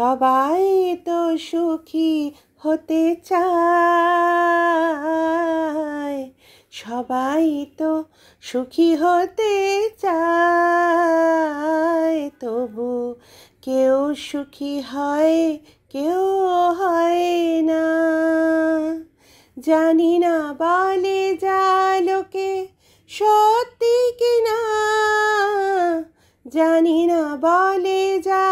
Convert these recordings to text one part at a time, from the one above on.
সবাই তো সুখী হতে চায় সবাই তো সুখী হতে চায় তবু কেউ সুখী হয় কেউ হয় না জানি না বলে যা লোকে সত্যি কিনা জানি না বলে যা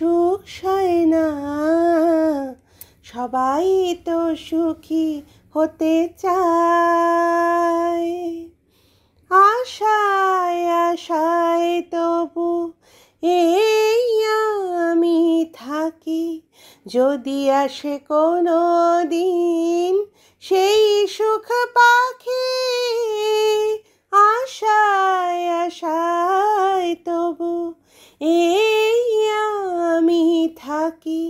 সুখ সয় না সবাই তো সুখী হতে চায় আশায় আশায় তবু এই আমি থাকি যদি আসে কোনো দিন সেই সুখ পাখি ডাকি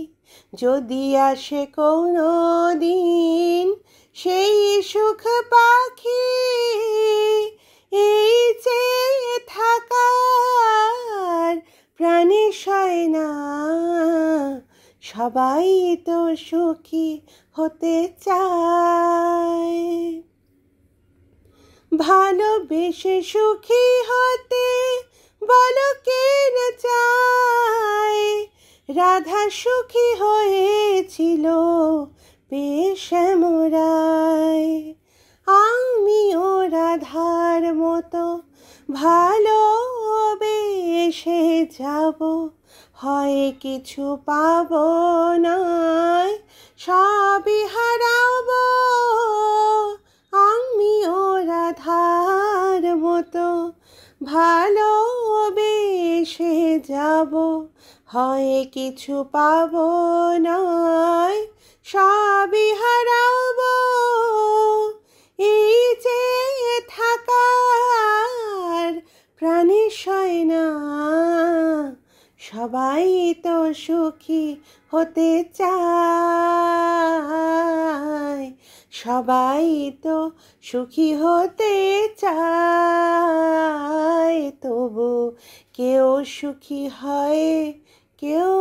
যদি আসে কোনো দিন সেই সুখ পাখি এই চেয়ে থাকার প্রাণী সয় না সবাই তো সুখী হতে চায় ভালোবেসে সুখী হতে বলো কেন চায় রাধা সুখী হয়েছিল পেশমরায় আমিও রাধার মতো ভালো বেশে যাব হয় কিছু পাব না সবই হয় কিছু পাব নয় সবই হারাব এই যে থাকার প্রাণে সয় না সবাই তো সুখী হতে চায় সবাই তো সুখী হতে চায় কেউ সুখী হয় কেউ